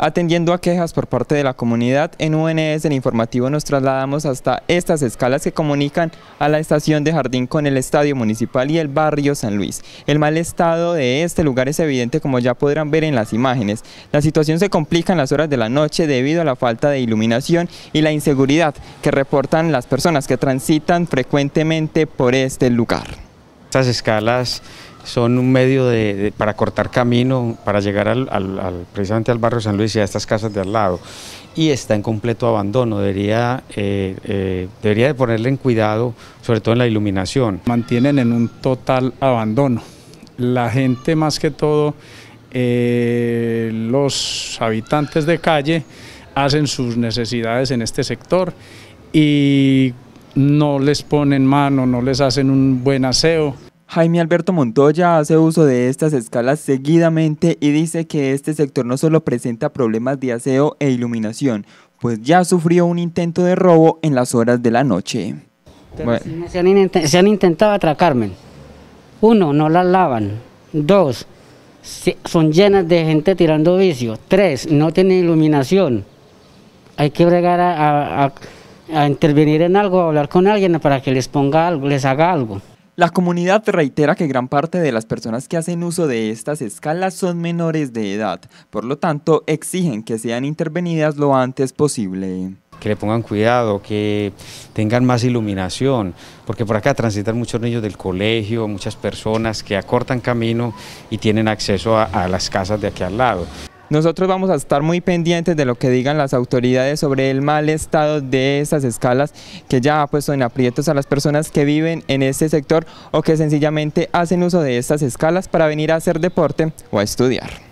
Atendiendo a quejas por parte de la comunidad, en UNS el informativo nos trasladamos hasta estas escalas que comunican a la estación de Jardín con el Estadio Municipal y el barrio San Luis. El mal estado de este lugar es evidente como ya podrán ver en las imágenes. La situación se complica en las horas de la noche debido a la falta de iluminación y la inseguridad que reportan las personas que transitan frecuentemente por este lugar. Estas escalas son un medio de, para cortar camino, para llegar al, al, al, precisamente al barrio San Luis y a estas casas de al lado. Y está en completo abandono, debería, eh, eh, debería de ponerle en cuidado, sobre todo en la iluminación. Mantienen en un total abandono. La gente más que todo, eh, los habitantes de calle, hacen sus necesidades en este sector y no les ponen mano, no les hacen un buen aseo. Jaime Alberto Montoya hace uso de estas escalas seguidamente y dice que este sector no solo presenta problemas de aseo e iluminación, pues ya sufrió un intento de robo en las horas de la noche. se, han intentado atracarme. Uno, no las lavan. Dos, son llenas de gente tirando vicio. Tres, no tiene iluminación. Hay que bregar a, intervenir en algo, hablar con alguien para que les ponga algo, les haga algo. La comunidad reitera que gran parte de las personas que hacen uso de estas escalas son menores de edad, por lo tanto exigen que sean intervenidas lo antes posible. Que le pongan cuidado, que tengan más iluminación, porque por acá transitan muchos niños del colegio, muchas personas que acortan camino y tienen acceso a, a las casas de aquí al lado. Nosotros vamos a estar muy pendientes de lo que digan las autoridades sobre el mal estado de estas escalas que ya ha puesto en aprietos a las personas que viven en este sector o que sencillamente hacen uso de estas escalas para venir a hacer deporte o a estudiar.